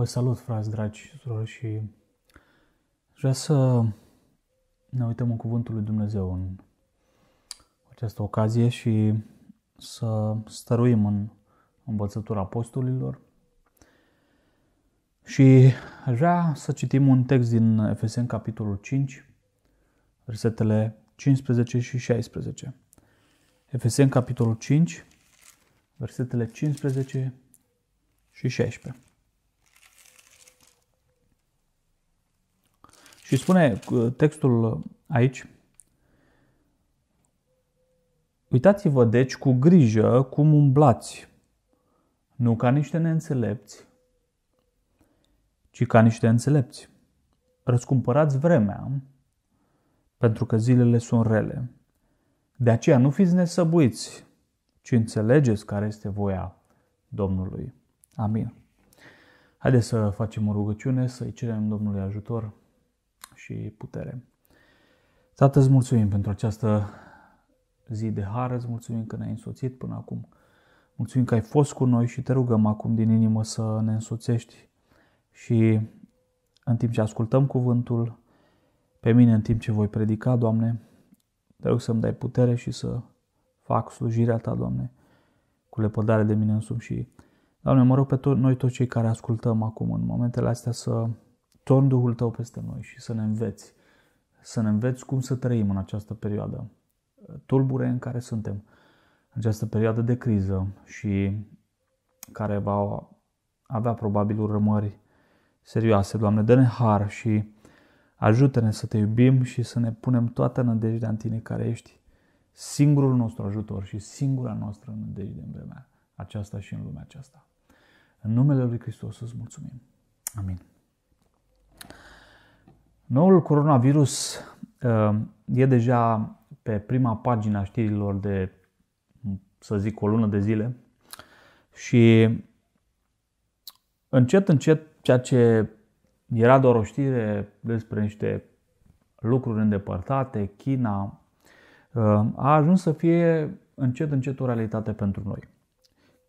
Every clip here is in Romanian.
Vă salut, frați dragi, surori și vreau să ne uităm în Cuvântul lui Dumnezeu în această ocazie și să stăruim în învățătura apostolilor. Și aș vrea să citim un text din Efesen, capitolul 5, versetele 15 și 16. Efesen, capitolul 5, versetele 15 și 16. Și spune uh, textul aici, Uitați-vă deci cu grijă cum umblați, nu ca niște neînțelepți, ci ca niște înțelepți. Răscumpărați vremea, pentru că zilele sunt rele. De aceea nu fiți nesăbuiți, ci înțelegeți care este voia Domnului. Amin. Haideți să facem o rugăciune, să-i cerem Domnului ajutor și putere. Tată, îți mulțumim pentru această zi de hară, îți mulțumim că ne-ai însoțit până acum. Mulțumim că ai fost cu noi și te rugăm acum din inimă să ne însoțești și în timp ce ascultăm cuvântul, pe mine în timp ce voi predica, Doamne, te rog să-mi dai putere și să fac slujirea Ta, Doamne, cu lepădare de mine însumi și, Doamne, mă rog pe to- noi toți cei care ascultăm acum în momentele astea să torn Duhul Tău peste noi și să ne înveți, să ne înveți cum să trăim în această perioadă tulbure în care suntem, în această perioadă de criză și care va avea probabil urmări serioase. Doamne, dă-ne har și ajută-ne să te iubim și să ne punem toată nădejdea în Tine care ești singurul nostru ajutor și singura noastră nădejde în vremea aceasta și în lumea aceasta. În numele Lui Hristos îți mulțumim. Amin. Noul coronavirus uh, e deja pe prima pagina știrilor de, să zic, o lună de zile și încet, încet, ceea ce era doar o știre despre niște lucruri îndepărtate, China, uh, a ajuns să fie încet, încet o realitate pentru noi,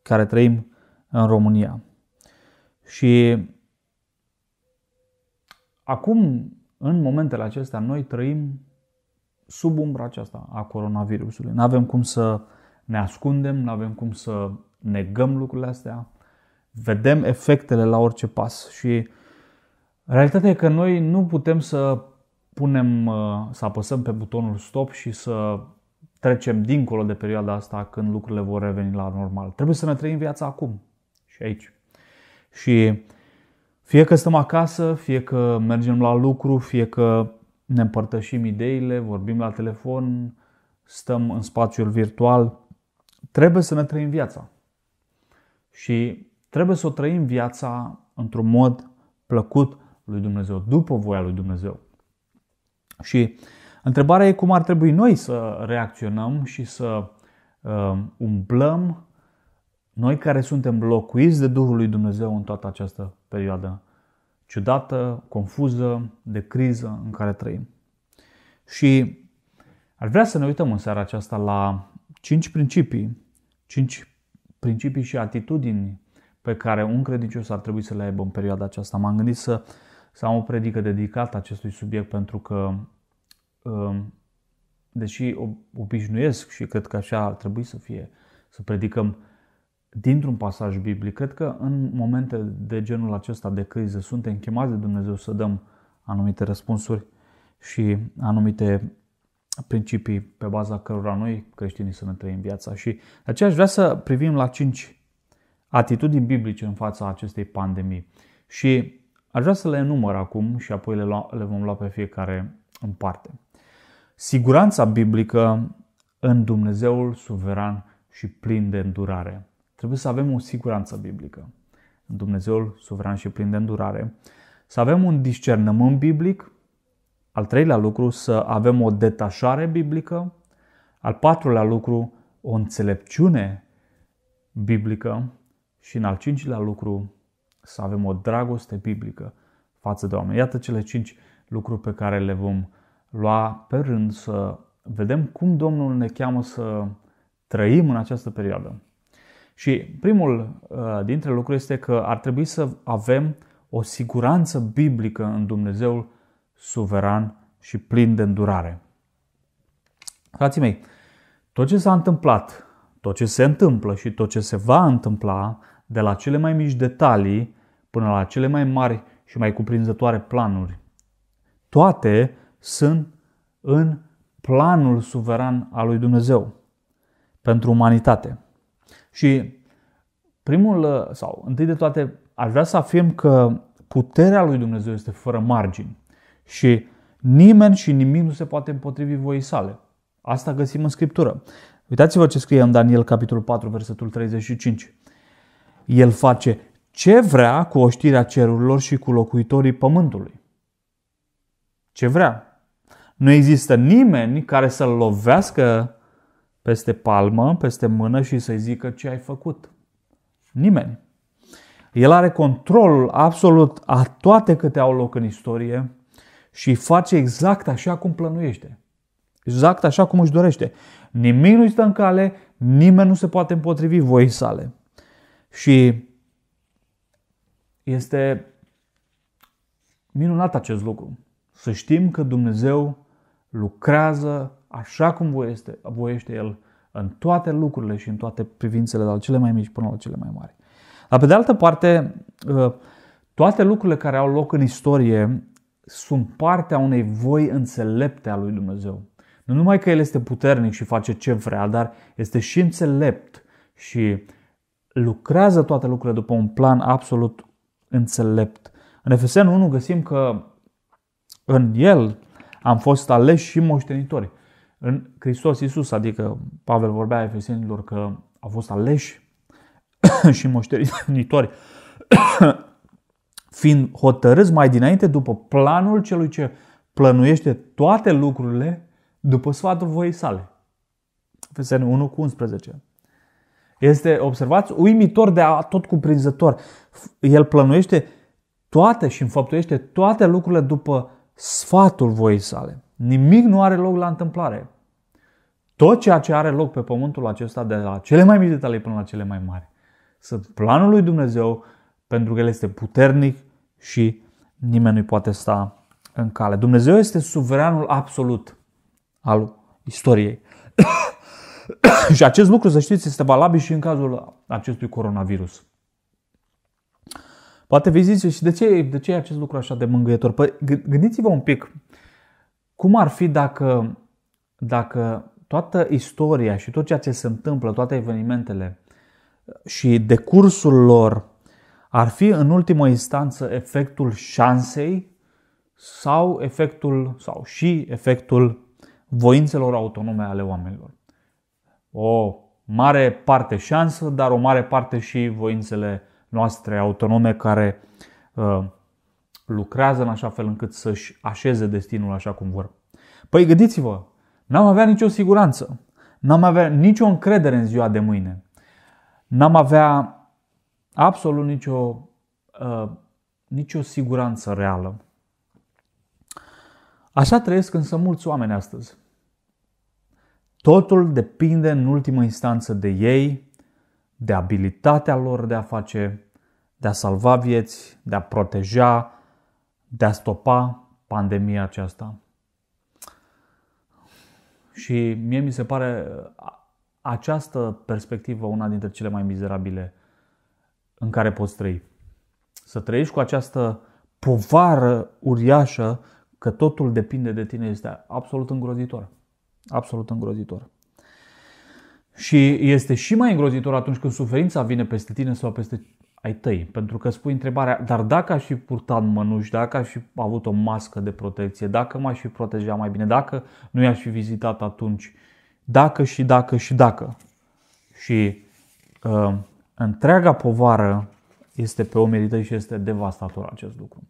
care trăim în România. Și acum în momentele acestea noi trăim sub umbra aceasta a coronavirusului. Nu avem cum să ne ascundem, nu avem cum să negăm lucrurile astea. Vedem efectele la orice pas și realitatea e că noi nu putem să punem, uh, să apăsăm pe butonul stop și să trecem dincolo de perioada asta când lucrurile vor reveni la normal. Trebuie să ne trăim viața acum și aici. Și fie că stăm acasă, fie că mergem la lucru, fie că ne împărtășim ideile, vorbim la telefon, stăm în spațiul virtual, trebuie să ne trăim viața. Și trebuie să o trăim viața într-un mod plăcut lui Dumnezeu, după voia lui Dumnezeu. Și întrebarea e cum ar trebui noi să reacționăm și să uh, umblăm noi care suntem locuiți de Duhul lui Dumnezeu în toată această perioadă ciudată, confuză, de criză în care trăim. Și ar vrea să ne uităm în seara aceasta la cinci principii, cinci principii și atitudini pe care un credincios ar trebui să le aibă în perioada aceasta. M-am gândit să, să am o predică dedicată acestui subiect pentru că, um, deși obișnuiesc și cred că așa ar trebui să fie, să predicăm dintr-un pasaj biblic. Cred că în momente de genul acesta de criză suntem chemați de Dumnezeu să dăm anumite răspunsuri și anumite principii pe baza cărora noi creștinii să ne trăim viața. Și de aceea aș vrea să privim la cinci atitudini biblice în fața acestei pandemii. Și aș vrea să le enumăr acum și apoi le, lua, le vom lua pe fiecare în parte. Siguranța biblică în Dumnezeul suveran și plin de îndurare. Trebuie să avem o siguranță biblică în Dumnezeul suveran și plin de îndurare, să avem un discernământ biblic, al treilea lucru să avem o detașare biblică, al patrulea lucru o înțelepciune biblică și în al cincilea lucru să avem o dragoste biblică față de oameni. Iată cele cinci lucruri pe care le vom lua pe rând să vedem cum Domnul ne cheamă să trăim în această perioadă. Și primul uh, dintre lucruri este că ar trebui să avem o siguranță biblică în Dumnezeul suveran și plin de îndurare. Frații mei, tot ce s-a întâmplat, tot ce se întâmplă și tot ce se va întâmpla, de la cele mai mici detalii până la cele mai mari și mai cuprinzătoare planuri, toate sunt în planul suveran al lui Dumnezeu pentru umanitate. Și primul, ă, sau întâi de toate, aș vrea să afirm că puterea lui Dumnezeu este fără margini și nimeni și nimic nu se poate împotrivi voii sale. Asta găsim în Scriptură. Uitați-vă ce scrie în Daniel capitolul 4, versetul 35. El face ce vrea cu oștirea cerurilor și cu locuitorii pământului. Ce vrea. Nu există nimeni care să-l lovească peste palmă, peste mână și să-i zică ce ai făcut. Nimeni. El are control absolut a toate câte au loc în istorie și face exact așa cum plănuiește. Exact așa cum își dorește. Nimic nu-i stă în cale, nimeni nu se poate împotrivi voii sale. Și este minunat acest lucru. Să știm că Dumnezeu lucrează așa cum voiește, voiește El în toate lucrurile și în toate privințele, de la cele mai mici până la cele mai mari. Dar pe de altă parte, uh, toate lucrurile care au loc în istorie sunt partea unei voi înțelepte a lui Dumnezeu. Nu numai că El este puternic și face ce vrea, dar este și înțelept și lucrează toate lucrurile după un plan absolut înțelept. În Efesen 1 găsim că în El am fost aleși și moștenitori în Hristos Iisus, adică Pavel vorbea efesenilor că a fost aleși și moșteritori, fiind hotărâți mai dinainte după planul celui ce plănuiește toate lucrurile după sfatul voiei sale. Efeseni 1 cu 11. Este, observați, uimitor de a tot cuprinzător. El plănuiește toate și înfăptuiește toate lucrurile după sfatul voiei sale. Nimic nu are loc la întâmplare. Tot ceea ce are loc pe pământul acesta, de la cele mai mici detalii până la cele mai mari, sunt planul lui Dumnezeu pentru că el este puternic și nimeni nu-i poate sta în cale. Dumnezeu este suveranul absolut al istoriei. și acest lucru, să știți, este valabil și în cazul acestui coronavirus. Poate vei zice și de ce, de ce e acest lucru așa de mângâietor? Păi gândiți-vă un pic cum ar fi dacă, dacă toată istoria și tot ceea ce se întâmplă, toate evenimentele uh, și decursul lor ar fi în ultimă instanță efectul șansei sau efectul sau și efectul voințelor autonome ale oamenilor. O mare parte șansă, dar o mare parte și voințele noastre autonome care uh, lucrează în așa fel încât să-și așeze destinul așa cum vor. Păi gândiți-vă, n-am avea nicio siguranță, n-am avea nicio încredere în ziua de mâine, n-am avea absolut nicio, uh, nicio siguranță reală. Așa trăiesc însă mulți oameni astăzi. Totul depinde în ultimă instanță de ei, de abilitatea lor de a face, de a salva vieți, de a proteja, de a stopa pandemia aceasta. Și mie mi se pare această perspectivă una dintre cele mai mizerabile în care poți trăi. Să trăiești cu această povară uriașă că totul depinde de tine este absolut îngrozitor. Absolut îngrozitor. Și este și mai îngrozitor atunci când suferința vine peste tine sau peste ai tăi. Pentru că spui întrebarea, dar dacă aș fi purtat mănuși, dacă aș fi avut o mască de protecție, dacă m-aș fi protejat mai bine, dacă nu i-aș fi vizitat atunci, dacă și dacă și dacă. Și uh, întreaga povară este pe omerită și este devastator acest lucru.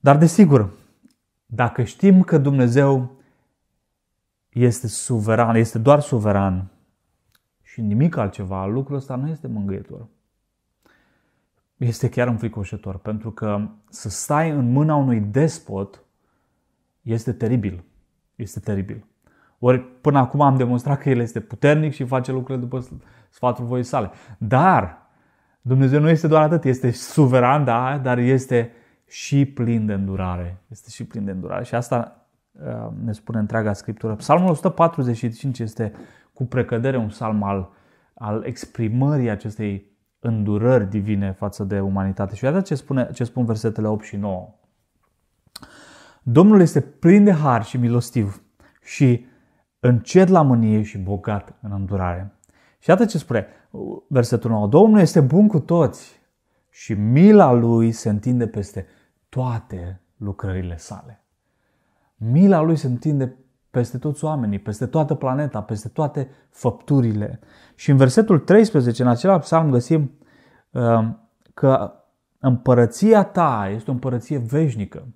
Dar desigur, dacă știm că Dumnezeu este suveran, este doar suveran și nimic altceva, lucrul ăsta nu este mângâietor este chiar înfricoșător, pentru că să stai în mâna unui despot este teribil. Este teribil. Ori până acum am demonstrat că el este puternic și face lucrurile după sfatul voii sale. Dar Dumnezeu nu este doar atât, este suveran, da, dar este și plin de îndurare. Este și plin de îndurare. Și asta uh, ne spune întreaga Scriptură. Psalmul 145 este cu precădere un psalm al, al exprimării acestei îndurări divine față de umanitate. Și iată ce, spune, ce spun versetele 8 și 9. Domnul este plin de har și milostiv și încet la mânie și bogat în îndurare. Și iată ce spune versetul 9. Domnul este bun cu toți și mila lui se întinde peste toate lucrările sale. Mila lui se întinde peste toți oamenii, peste toată planeta, peste toate făpturile. Și în versetul 13, în acela psalm, găsim uh, că împărăția ta este o împărăție veșnică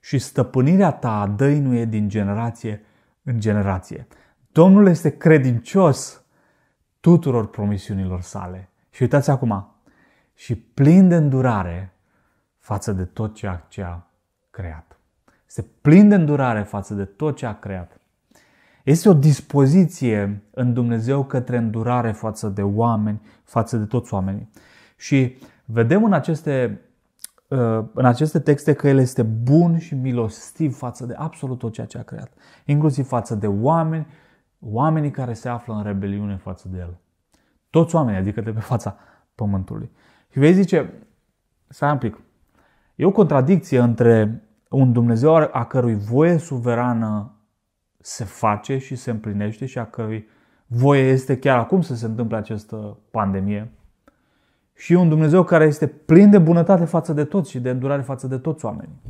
și stăpânirea ta dăinuie din generație în generație. Domnul este credincios tuturor promisiunilor sale. Și uitați acum, și plin de îndurare față de tot ceea ce a creat este plin de îndurare față de tot ce a creat. Este o dispoziție în Dumnezeu către îndurare față de oameni, față de toți oamenii. Și vedem în aceste, uh, în aceste texte că El este bun și milostiv față de absolut tot ceea ce a creat, inclusiv față de oameni, oamenii care se află în rebeliune față de El. Toți oamenii, adică de pe fața pământului. Și vei zice, să un pic, e o contradicție între un Dumnezeu a cărui voie suverană se face și se împlinește și a cărui voie este chiar acum să se întâmple această pandemie. Și un Dumnezeu care este plin de bunătate față de toți și de îndurare față de toți oamenii.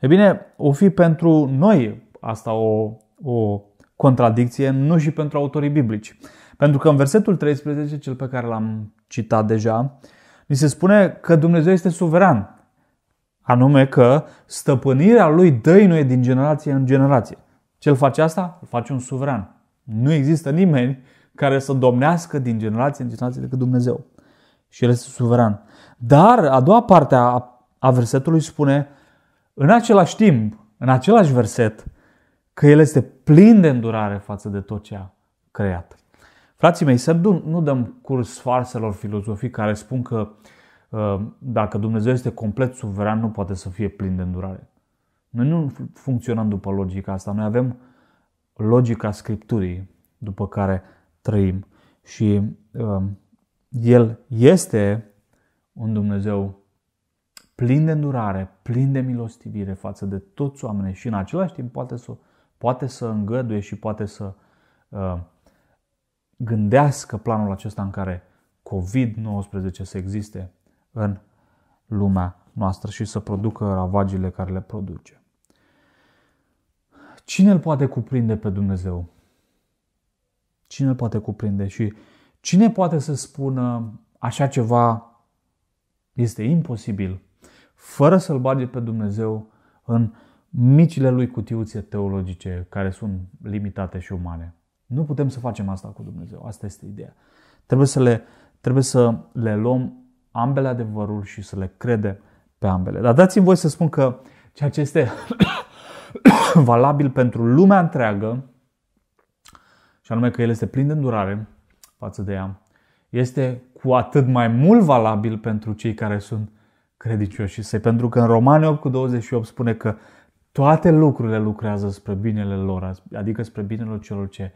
E bine, o fi pentru noi asta o, o contradicție, nu și pentru autorii biblici. Pentru că în versetul 13, cel pe care l-am citat deja, ni se spune că Dumnezeu este suveran Anume că stăpânirea lui dăinuie din generație în generație. Ce face asta? Îl face un suveran. Nu există nimeni care să domnească din generație în generație decât Dumnezeu. Și El este suveran. Dar a doua parte a, a versetului spune, în același timp, în același verset, că El este plin de îndurare față de tot ce a creat. Frații mei, să nu dăm curs farselor filozofii care spun că uh, Ehm, dacă Dumnezeu este complet suveran, nu poate să fie plin de îndurare. Noi nu funcționăm după logica asta, noi avem logica Scripturii după care trăim și uh, El este un Dumnezeu plin de îndurare, plin de milostivire față de toți oamenii și în același timp poate să, poate să îngăduie și poate să uh, gândească planul acesta în care COVID-19 să existe în lumea noastră și să producă ravagile care le produce. Cine îl poate cuprinde pe Dumnezeu? Cine îl poate cuprinde și cine poate să spună așa ceva este imposibil fără să-L bage pe Dumnezeu în micile lui cutiuțe teologice care sunt limitate și umane. Nu putem să facem asta cu Dumnezeu. Asta este ideea. Trebuie să le, trebuie să le luăm ambele adevărul și să le crede pe ambele. Dar dați-mi voi să spun că ceea ce este valabil pentru lumea întreagă, și anume că El este plin de îndurare față de ea, este cu atât mai mult valabil pentru cei care sunt credincioși. Pentru că în Romani 8 cu 28 spune că toate lucrurile lucrează spre binele lor, adică spre binele celor ce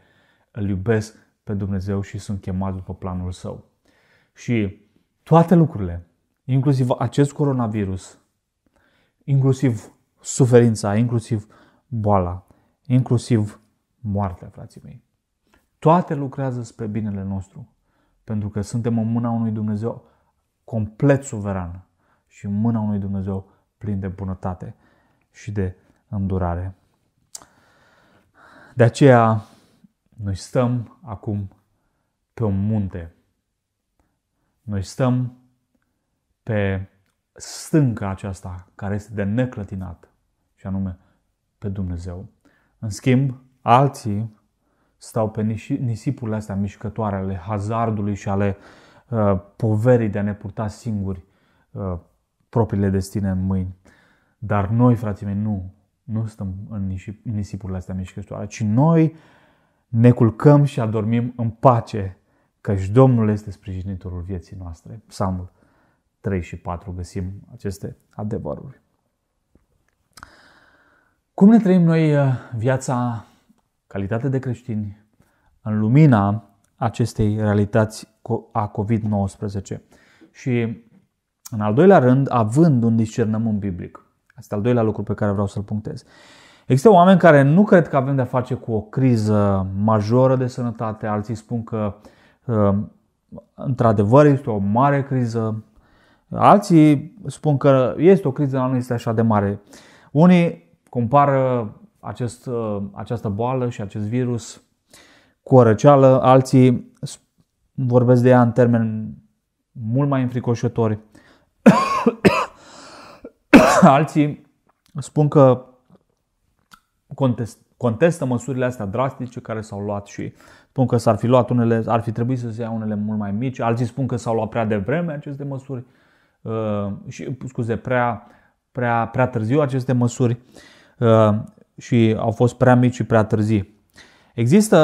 îl iubesc pe Dumnezeu și sunt chemați după planul său. Și toate lucrurile, inclusiv acest coronavirus, inclusiv suferința, inclusiv boala, inclusiv moartea, frații mei. Toate lucrează spre binele nostru, pentru că suntem în mâna unui Dumnezeu complet suveran și în mâna unui Dumnezeu plin de bunătate și de îndurare. De aceea, noi stăm acum pe un munte noi stăm pe stânca aceasta care este de neclătinat, și anume pe Dumnezeu. În schimb, alții stau pe nisipurile astea mișcătoare ale hazardului și ale uh, poverii de a ne purta singuri uh, propriile destine în mâini. Dar noi, frații mei, nu, nu stăm în nisipurile astea mișcătoare, ci noi ne culcăm și adormim în pace căci Domnul este sprijinitorul vieții noastre. Psalmul 3 și 4 găsim aceste adevăruri. Cum ne trăim noi uh, viața, calitate de creștini, în lumina acestei realități a COVID-19? Și în al doilea rând, având un discernământ biblic. Asta al doilea lucru pe care vreau să-l punctez. Există oameni care nu cred că avem de-a face cu o criză majoră de sănătate, alții spun că uh, Um, într-adevăr este o mare criză. Alții spun că este o criză, dar nu este așa de mare. Unii compară acest, uh, această boală și acest virus cu o răceală, alții vorbesc de ea în termeni mult mai înfricoșători. alții spun că contest, contestă măsurile astea drastice care s-au luat și spun că s-ar fi luat unele, ar fi trebuit să se ia unele mult mai mici, alții spun că s-au luat prea devreme aceste măsuri uh, și, scuze, prea, prea, prea târziu aceste măsuri uh, și au fost prea mici și prea târzii. Există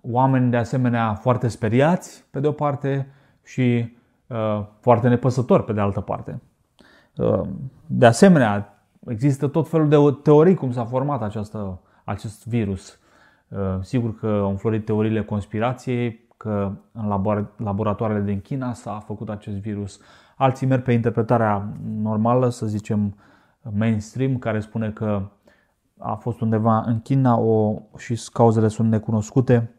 oameni de asemenea foarte speriați, pe de o parte, și uh, foarte nepăsători, pe de altă parte. De asemenea, există tot felul de teorii cum s-a format această, acest virus. Uh, sigur că au înflorit teoriile conspirației, că în laboratoarele din China s-a făcut acest virus. Alții merg pe interpretarea normală, să zicem mainstream, care spune că a fost undeva în China o, și cauzele sunt necunoscute.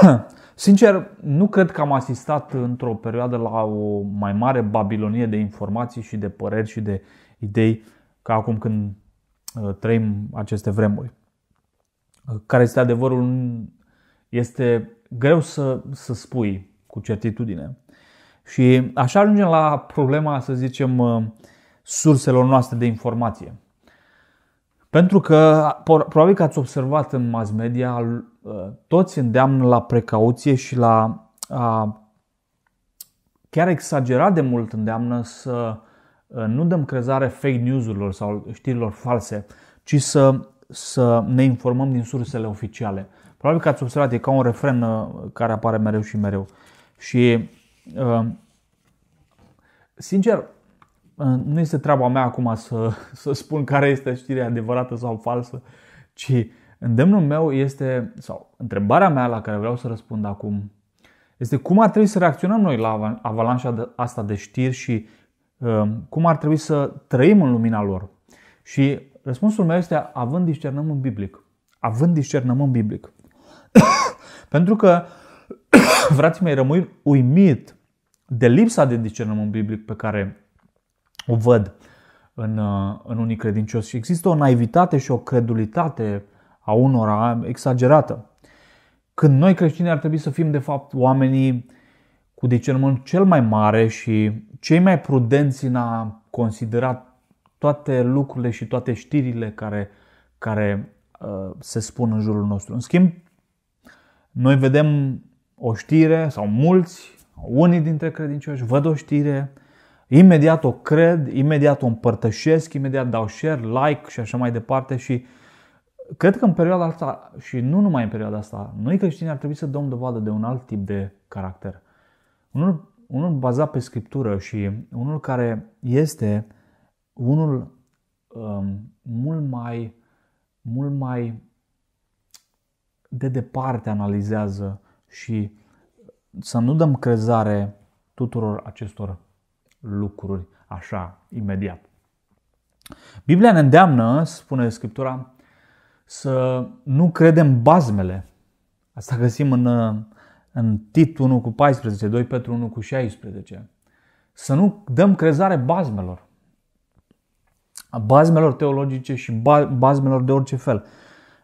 Sincer, nu cred că am asistat într-o perioadă la o mai mare babilonie de informații și de păreri și de idei ca acum când uh, trăim aceste vremuri care este adevărul, este greu să, să spui cu certitudine. Și așa ajungem la problema, să zicem, uh, surselor noastre de informație. Pentru că, probabil că ați observat în mass media, uh, toți îndeamnă la precauție și la a, chiar exagerat de mult îndeamnă să uh, nu dăm crezare fake news-urilor sau știrilor false, ci să să ne informăm din sursele oficiale. Probabil că ați observat, e ca un refren uh, care apare mereu și mereu. Și, uh, sincer, uh, nu este treaba mea acum să, să spun care este știrea adevărată sau falsă, ci îndemnul meu este, sau întrebarea mea la care vreau să răspund acum, este cum ar trebui să reacționăm noi la avalanșa asta de știri și cum ar trebui să trăim în lumina lor. Și Răspunsul meu este având discernământ biblic. Având discernământ biblic. Pentru că, frații mei, rămâi uimit de lipsa de discernământ biblic pe care o văd în, uh, în unii credincioși. Există o naivitate și o credulitate a unora exagerată. Când noi creștini ar trebui să fim, de fapt, oamenii cu discernământ cel mai mare și cei mai prudenți în a considera toate lucrurile și toate știrile care, care uh, se spun în jurul nostru. În schimb, noi vedem o știre sau mulți, unii dintre credincioși văd o știre, imediat o cred, imediat o împărtășesc, imediat dau share, like și așa mai departe și cred că în perioada asta și nu numai în perioada asta, noi creștini ar trebui să dăm dovadă de un alt tip de caracter. Unul, unul bazat pe scriptură și unul care este unul um, mult mai mult mai de departe analizează și să nu dăm crezare tuturor acestor lucruri așa imediat. Biblia ne îndeamnă, spune Scriptura, să nu credem bazmele. Asta găsim în, în Tit 1 cu 14, 2 Petru 1 cu 16. Să nu dăm crezare bazmelor a bazmelor teologice și bazmelor de orice fel.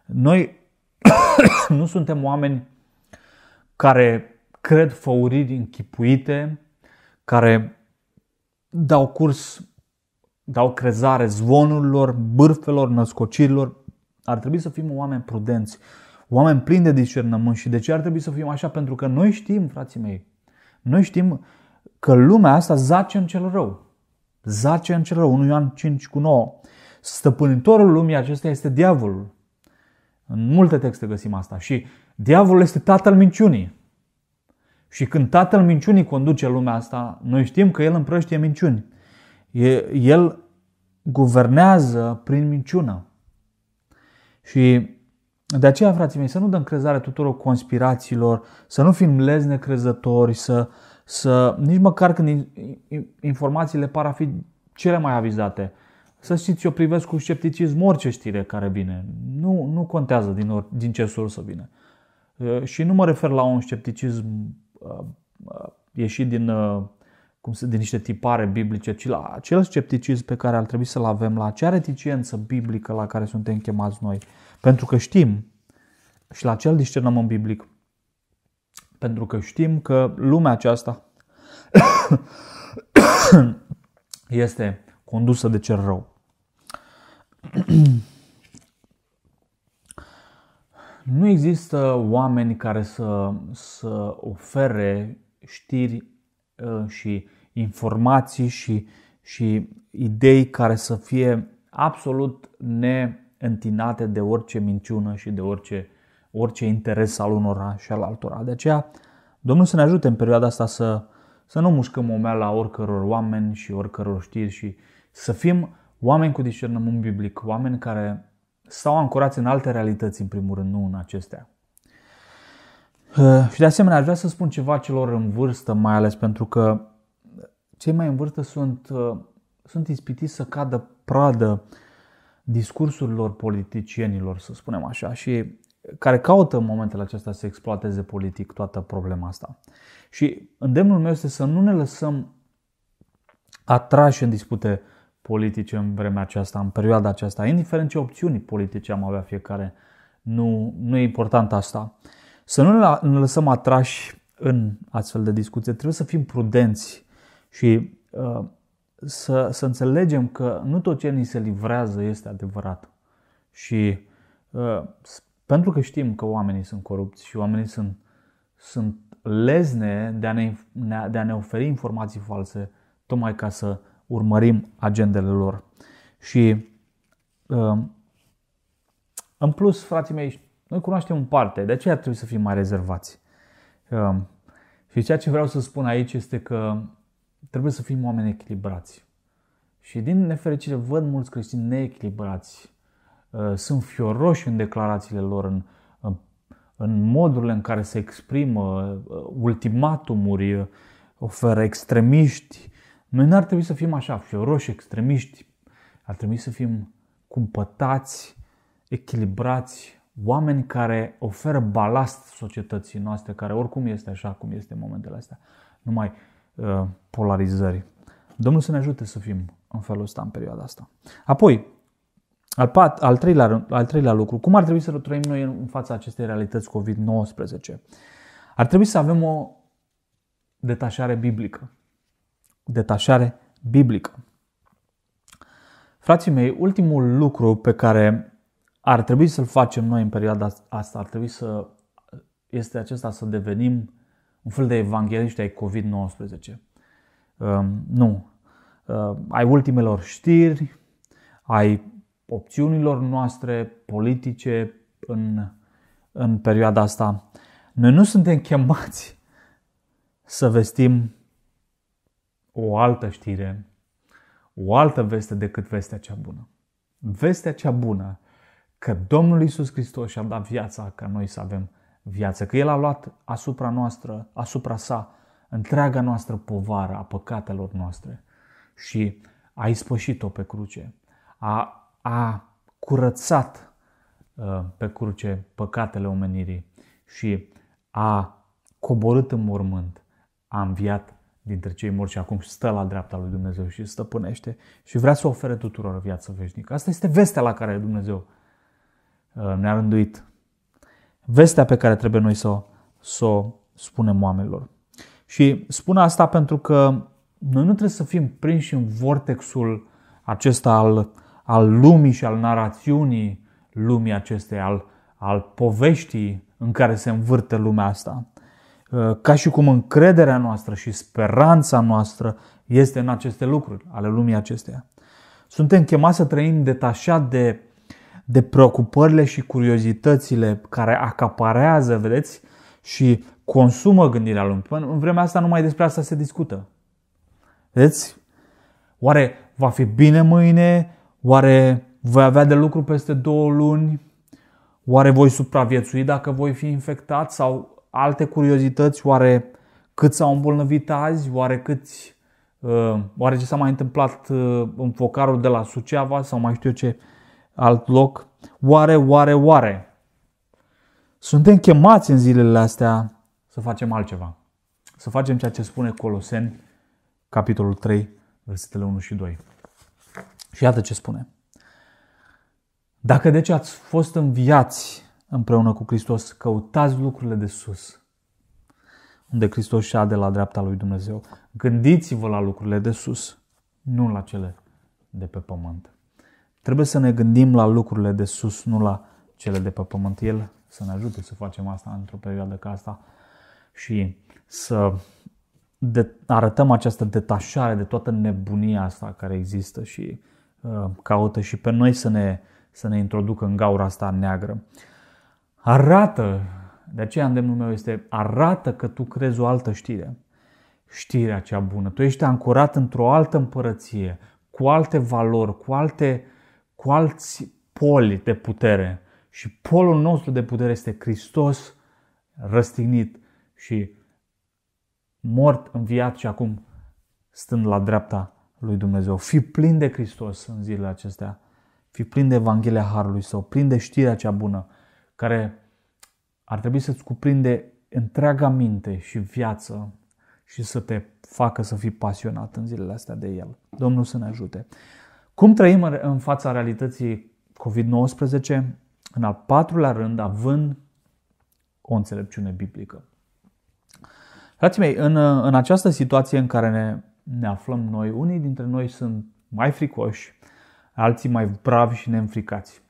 Noi nu suntem oameni care cred făuriri închipuite, care dau curs, dau crezare zvonurilor, bârfelor, născocirilor. Ar trebui să fim oameni prudenți, oameni plini de discernământ și de ce ar trebui să fim așa? Pentru că noi știm, frații mei, noi știm că lumea asta zace în cel rău zace în cel rău, 1 Ioan 5 cu 9. Stăpânitorul lumii acesta este diavolul. În multe texte găsim asta. Și diavolul este tatăl minciunii. Și când tatăl minciunii conduce lumea asta, noi știm că el împrăștie minciuni. El guvernează prin minciună. Și de aceea, frații mei, să nu dăm crezare tuturor conspirațiilor, să nu fim lezne crezători, să, uh, să, nici măcar când informațiile par a fi cele mai avizate, să știți, eu privesc cu scepticism orice știre care vine. Nu, nu contează din, or, din ce sursă vine. Uh, și nu mă refer la un scepticism uh, uh, ieșit din, cum se, din niște tipare biblice, ci la acel scepticism pe care ar trebui să-l avem, la acea reticență biblică la care suntem chemați noi. Pentru că știm și la acel discernământ biblic pentru că știm că lumea aceasta este condusă de cel rău. Nu există oameni care să, să ofere știri uh, și informații și, și idei care să fie absolut neîntinate de orice minciună și de orice orice interes al unora și al altora. De aceea, Domnul să ne ajute în perioada asta să, să nu mușcăm la oricăror oameni și oricăror știri și să fim oameni cu discernământ biblic, oameni care stau ancorați în alte realități, în primul rând, nu în acestea. Uh, și de asemenea, aș vrea să spun ceva celor în vârstă, mai ales pentru că cei mai în vârstă sunt, uh, sunt ispitiți să cadă pradă discursurilor politicienilor, să spunem așa. Și care caută în momentele acestea să exploateze politic toată problema asta. Și îndemnul meu este să nu ne lăsăm atrași în dispute politice în vremea aceasta, în perioada aceasta, indiferent ce opțiuni politice am avea fiecare. Nu, nu e important asta. Să nu ne lăsăm atrași în astfel de discuție. Trebuie să fim prudenți și uh, să, să înțelegem că nu tot ce ni se livrează este adevărat. Și uh, pentru că știm că oamenii sunt corupți și oamenii sunt, sunt lezne de a, ne, de a ne oferi informații false, tocmai ca să urmărim agendele lor. Și um, în plus, frații mei, noi cunoaștem în parte, de aceea trebuie să fim mai rezervați. Um, și ceea ce vreau să spun aici este că trebuie să fim oameni echilibrați. Și din nefericire văd mulți creștini neechilibrați Uh, sunt fioroși în declarațiile lor, în, în modurile în care se exprimă uh, ultimatumuri, uh, oferă extremiști. Noi n-ar trebui să fim așa, fioroși, extremiști. Ar trebui să fim cumpătați, echilibrați, oameni care oferă balast societății noastre, care oricum este așa cum este în momentele astea. Numai uh, polarizări. Domnul să ne ajute să fim în felul ăsta în perioada asta. Apoi, al, pat, al, treilea, al treilea lucru, cum ar trebui să trăim noi în fața acestei realități COVID-19? Ar trebui să avem o detașare biblică. Detașare biblică. Frații mei, ultimul lucru pe care ar trebui să-l facem noi în perioada asta, ar trebui să este acesta să devenim un fel de evangeliști ai COVID-19. Uh, ă, nu. Uh, ai ultimelor știri, ai opțiunilor noastre politice în, în perioada asta. Noi nu suntem chemați să vestim o altă știre, o altă veste decât vestea cea bună. Vestea cea bună că Domnul Isus Hristos și-a dat viața ca noi să avem viață, că El a luat asupra noastră, asupra sa, întreaga noastră povară a păcatelor noastre și a ispășit-o pe cruce. A a curățat uh, pe cruce păcatele omenirii și a coborât în mormânt, a înviat dintre cei morți și acum stă la dreapta lui Dumnezeu și stăpânește și vrea să ofere tuturor viață veșnică. Asta este vestea la care Dumnezeu uh, ne-a rânduit. Vestea pe care trebuie noi să, să o spunem oamenilor. Și spun asta pentru că noi nu trebuie să fim prinși în vortexul acesta al al lumii și al narațiunii lumii acestei, al, al poveștii în care se învârte lumea asta. Uh, ca și cum încrederea noastră și speranța noastră este în aceste lucruri ale lumii acesteia. Suntem chemați să trăim detașat de, de preocupările și curiozitățile care acaparează, vedeți, și consumă gândirea lumii. În vremea asta numai despre asta se discută. Vedeți? Oare va fi bine mâine? Oare voi avea de lucru peste două luni? Oare voi supraviețui dacă voi fi infectat? Sau alte curiozități? Oare cât s-au îmbolnăvit azi? Oare câți uh, oare ce s-a mai întâmplat uh, în focarul de la Suceava sau mai știu eu ce alt loc. Oare, oare, oare. Suntem chemați în zilele astea să facem altceva. Să facem ceea ce spune Coloseni, capitolul 3, versetele 1 și 2. Și iată ce spune. Dacă deci ați fost înviați împreună cu Hristos, căutați lucrurile de sus, unde Hristos și-a de la dreapta lui Dumnezeu. Gândiți-vă la lucrurile de sus, nu la cele de pe pământ. Trebuie să ne gândim la lucrurile de sus, nu la cele de pe pământ. El să ne ajute să facem asta într-o perioadă ca asta și să de, arătăm această detașare de toată nebunia asta care există și uh, caută și pe noi să ne, să ne introducă în gaura asta neagră. Arată, de aceea îndemnul meu este, arată că tu crezi o altă știre. Știrea cea bună. Tu ești ancorat într-o altă împărăție, cu alte valori, cu, alte, cu alți poli de putere. Și polul nostru de putere este Hristos răstignit și mort, înviat și acum stând la dreapta lui Dumnezeu. Fi plin de Hristos în zilele acestea. Fi plin de Evanghelia Harului Său, plin de știrea cea bună, care ar trebui să-ți cuprinde întreaga minte și viață și să te facă să fii pasionat în zilele astea de El. Domnul să ne ajute. Cum trăim în fața realității COVID-19? În al patrulea rând, având o înțelepciune biblică. Frații mei, în, uh, în această situație în care ne, ne aflăm noi, unii dintre noi sunt mai fricoși, alții mai bravi și neînfricați.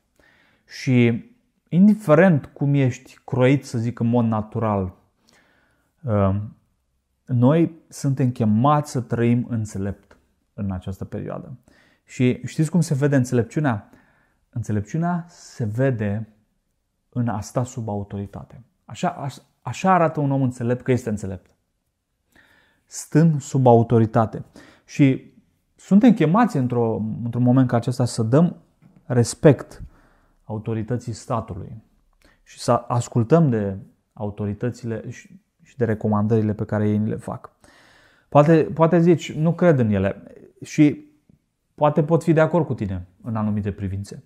Și indiferent cum ești croit, să zic, în mod natural, uh, noi suntem chemați să trăim înțelept în această perioadă. Și știți cum se vede înțelepciunea? Înțelepciunea se vede în a sta sub autoritate. Așa, așa arată un om înțelept că este înțelept stând sub autoritate. Și suntem chemați într-o, într-un moment ca acesta să dăm respect autorității statului și să ascultăm de autoritățile și de recomandările pe care ei le fac. Poate, poate zici, nu cred în ele și poate pot fi de acord cu tine în anumite privințe.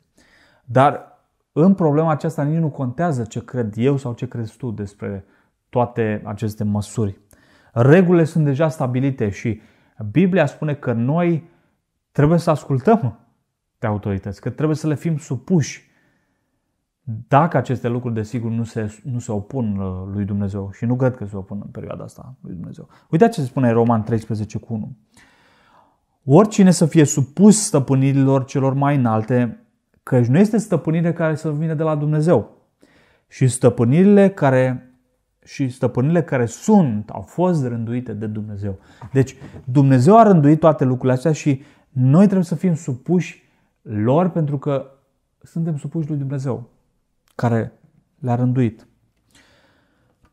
Dar în problema aceasta nici nu contează ce cred eu sau ce crezi tu despre toate aceste măsuri regulile sunt deja stabilite și Biblia spune că noi trebuie să ascultăm de autorități, că trebuie să le fim supuși. Dacă aceste lucruri, desigur, nu se, nu se opun uh, lui Dumnezeu și nu cred că se opun în perioada asta lui Dumnezeu. Uitați ce se spune Roman 13 cu 1. Oricine să fie supus stăpânirilor celor mai înalte, căci nu este stăpânire care să vină de la Dumnezeu. Și stăpânirile care și stăpânile care sunt, au fost rânduite de Dumnezeu. Deci Dumnezeu a rânduit toate lucrurile astea și noi trebuie să fim supuși lor pentru că suntem supuși lui Dumnezeu care le-a rânduit.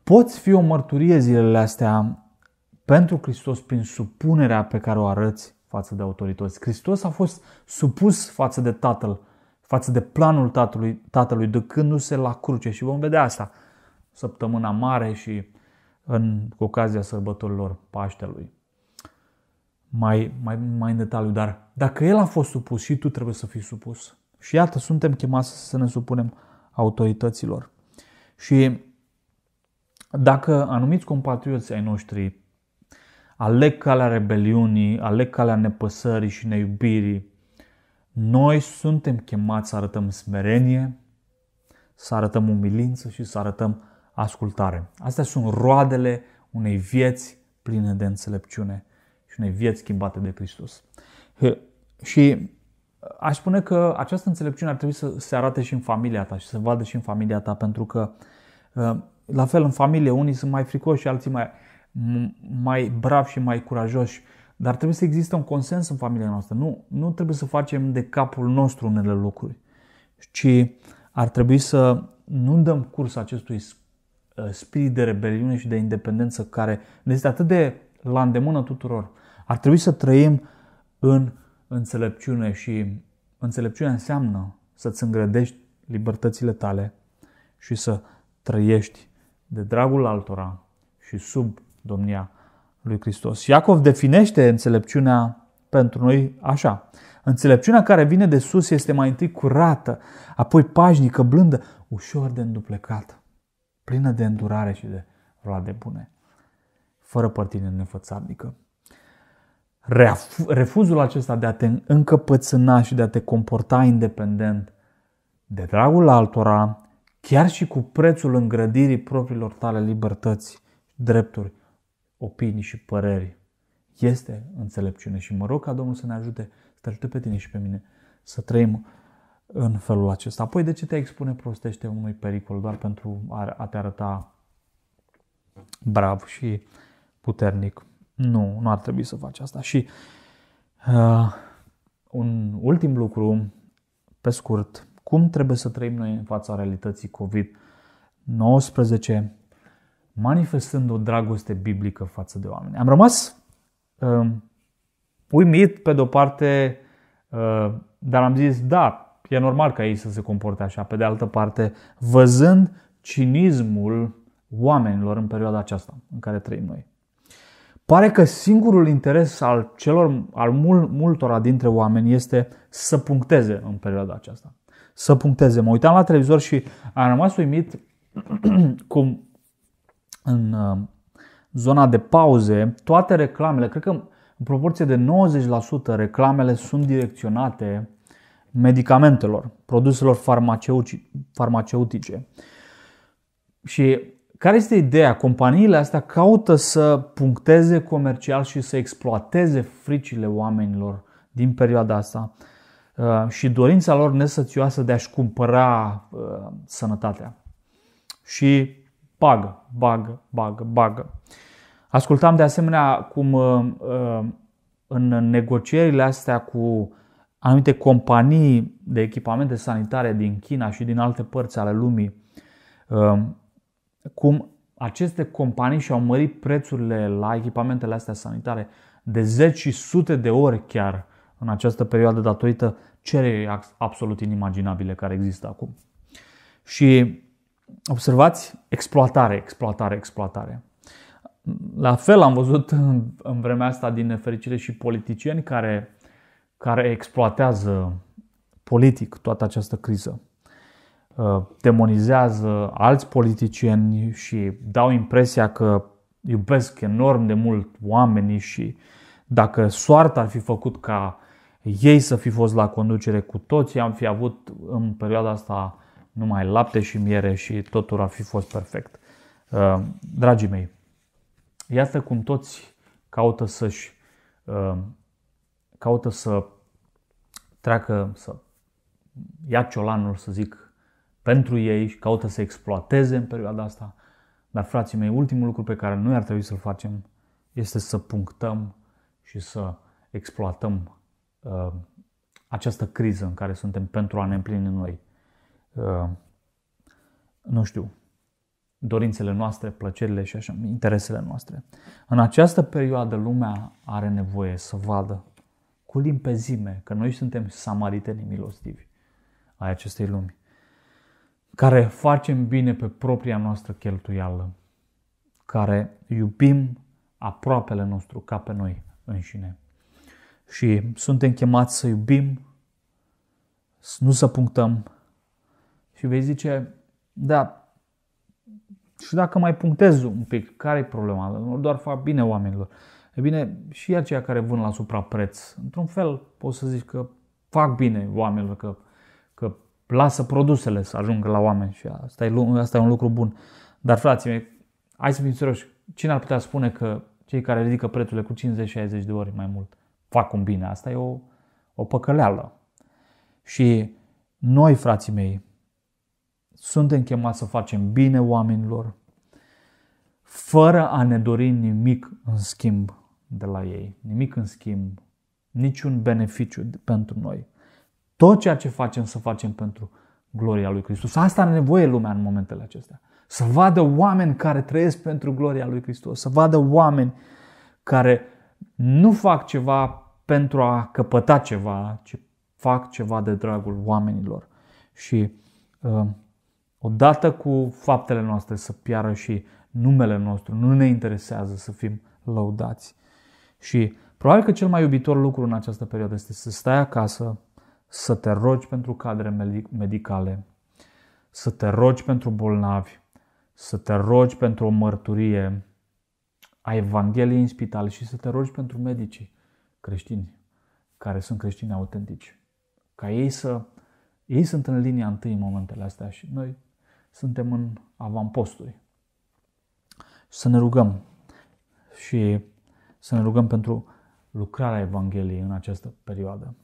Poți fi o mărturie zilele astea pentru Hristos prin supunerea pe care o arăți față de autorități. Hristos a fost supus față de Tatăl, față de planul Tatălui, tatălui ducându-se la cruce și vom vedea asta săptămâna mare și în, cu ocazia sărbătorilor Paștelui. Mai, mai, mai în detaliu, dar dacă el a fost supus și tu trebuie să fii supus. Și iată, suntem chemați să ne supunem autorităților. Și dacă anumiți compatrioți ai noștri aleg calea rebeliunii, aleg calea nepăsării și neiubirii, noi suntem chemați să arătăm smerenie, să arătăm umilință și să arătăm ascultare. Astea sunt roadele unei vieți pline de înțelepciune și unei vieți schimbate de Hristos. Și uh, aș spune că această înțelepciune ar trebui să se arate și în familia ta și să vadă și în familia ta, pentru că uh, la fel în familie unii sunt mai fricoși și alții mai, mai bravi și mai curajoși, dar trebuie să există un consens în familia noastră. Nu, nu trebuie să facem de capul nostru unele lucruri, ci ar trebui să nu dăm curs acestui Uh, spirit de rebeliune și de independență care ne este atât de la îndemână tuturor. Ar trebui să trăim în înțelepciune și înțelepciunea înseamnă să-ți îngrădești libertățile tale și să trăiești de dragul altora și sub domnia lui Hristos. Iacov definește înțelepciunea pentru noi așa. Înțelepciunea care vine de sus este mai întâi curată, apoi pașnică, blândă, ușor de înduplecată plină de îndurare și de roade bune, fără părtine nefățarnică. Refuzul acesta de a te încăpățâna și de a te comporta independent de dragul altora, chiar și cu prețul îngrădirii propriilor tale libertăți, drepturi, opinii și păreri, este înțelepciune și mă rog ca Domnul să ne ajute, să te ajute pe tine și pe mine să trăim în felul acesta. Apoi, de ce te expune prostește unui pericol doar pentru a te arăta brav și puternic? Nu, nu ar trebui să faci asta. Și uh, un ultim lucru, pe scurt, cum trebuie să trăim noi în fața realității COVID-19, manifestând o dragoste biblică față de oameni. Am rămas uh, uimit, pe de-o parte, uh, dar am zis, da, e normal ca ei să se comporte așa. Pe de altă parte, văzând cinismul oamenilor în perioada aceasta în care trăim noi. Pare că singurul interes al celor, al mul, multora dintre oameni este să puncteze în perioada aceasta. Să puncteze. Mă uitam la televizor și am rămas uimit cum în uh, zona de pauze, toate reclamele, cred că în proporție de 90% reclamele sunt direcționate medicamentelor, produselor farmaceutice. Și care este ideea? Companiile astea caută să puncteze comercial și să exploateze fricile oamenilor din perioada asta uh, și dorința lor nesățioasă de a-și cumpăra uh, sănătatea. Și bagă, bagă, bagă, bagă. Ascultam de asemenea cum uh, în negocierile astea cu anumite companii de echipamente sanitare din China și din alte părți ale lumii, um, cum aceste companii și-au mărit prețurile la echipamentele astea sanitare de zeci și sute de ori chiar în această perioadă datorită cererii absolut inimaginabile care există acum. Și observați, exploatare, exploatare, exploatare. La fel am văzut în vremea asta din nefericire și politicieni care care exploatează politic toată această criză. Uh, demonizează alți politicieni și dau impresia că iubesc enorm de mult oamenii și dacă soarta ar fi făcut ca ei să fi fost la conducere cu toții, am fi avut în perioada asta numai lapte și miere și totul ar fi fost perfect. Uh, dragii mei, iată cum toți caută să-și uh, caută să treacă să ia ciolanul, să zic, pentru ei și caută să exploateze în perioada asta. Dar, frații mei, ultimul lucru pe care noi ar trebui să-l facem este să punctăm și să exploatăm uh, această criză în care suntem pentru a ne împlini noi, uh, nu știu, dorințele noastre, plăcerile și așa, interesele noastre. În această perioadă lumea are nevoie să vadă cu limpezime că noi suntem samaritenii milostivi ai acestei lumi, care facem bine pe propria noastră cheltuială, care iubim aproapele nostru ca pe noi înșine. Și suntem chemați să iubim, nu să punctăm. Și vei zice, da, și dacă mai punctez un pic, care e problema? Nu doar fac bine oamenilor. E bine, și aceia care vând la suprapreț, într-un fel poți să zici că fac bine oamenilor, că, că lasă produsele să ajungă la oameni și asta e, asta e un lucru bun. Dar frații mei, hai să fim serioși, cine ar putea spune că cei care ridică prețurile cu 50-60 de ori mai mult fac un bine? Asta e o, o păcăleală. Și noi, frații mei, suntem chemați să facem bine oamenilor, fără a ne dori nimic în schimb de la ei, nimic în schimb, niciun beneficiu pentru noi. Tot ceea ce facem, să facem pentru gloria lui Hristos. Asta are nevoie lumea în momentele acestea. Să vadă oameni care trăiesc pentru gloria lui Hristos, să vadă oameni care nu fac ceva pentru a căpăta ceva, ci fac ceva de dragul oamenilor. Și uh, odată cu faptele noastre să piară și numele nostru, nu ne interesează să fim lăudați. Și probabil că cel mai iubitor lucru în această perioadă este să stai acasă, să te rogi pentru cadre medicale, să te rogi pentru bolnavi, să te rogi pentru o mărturie a Evangheliei în spital și să te rogi pentru medicii creștini, care sunt creștini autentici. Ca ei să... Ei sunt în linia întâi în momentele astea și noi suntem în avamposturi. Să ne rugăm și să ne rugăm pentru lucrarea Evangheliei în această perioadă.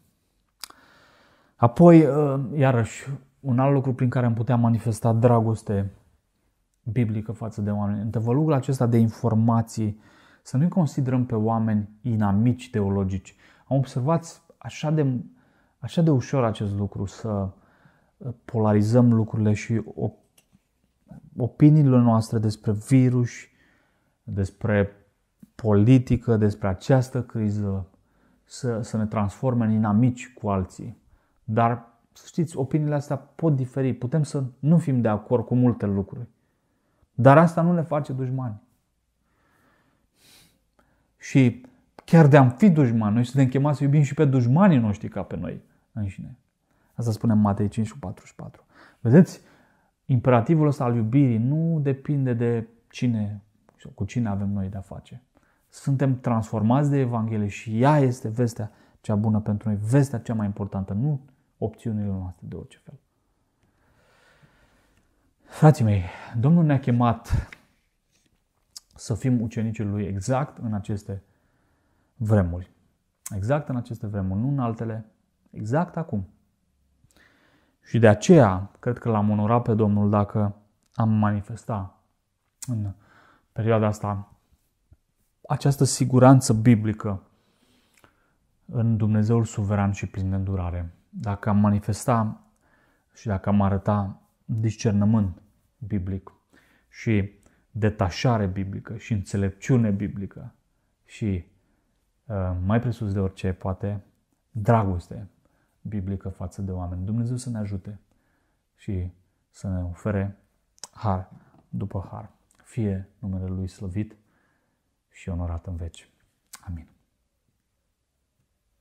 Apoi, ă, iarăși, un alt lucru prin care am putea manifesta dragoste biblică față de oameni. În tăvălugul acesta de informații, să nu considerăm pe oameni inamici teologici. Am observat așa de, așa de ușor acest lucru, să ă, polarizăm lucrurile și opiniile noastre despre virus, despre politică, despre această criză, să, să ne transforme în inamici cu alții. Dar, să știți, opiniile astea pot diferi. Putem să nu fim de acord cu multe lucruri. Dar asta nu ne face dușmani. Și chiar de am fi dușmani, noi suntem chemați să iubim și pe dușmanii noștri ca pe noi înșine. Asta spune Matei 5 44. Vedeți? Imperativul ăsta al iubirii nu depinde de cine, cu cine avem noi de-a face suntem transformați de Evanghelie și ea este vestea cea bună pentru noi, vestea cea mai importantă, nu opțiunile noastre de orice fel. Frații mei, Domnul ne-a chemat să fim ucenicii Lui exact în aceste vremuri. Exact în aceste vremuri, nu în altele, exact acum. Și de aceea, cred că l-am onorat pe Domnul dacă am manifestat în perioada asta această siguranță biblică în Dumnezeul suveran și plin de îndurare. Dacă am manifesta și dacă am arăta discernământ biblic și detașare biblică și înțelepciune biblică și, uh, mai presus de orice, poate, dragoste biblică față de oameni. Dumnezeu să ne ajute și să ne ofere har după har. Fie numele Lui slăvit și onorat în veci. Amin.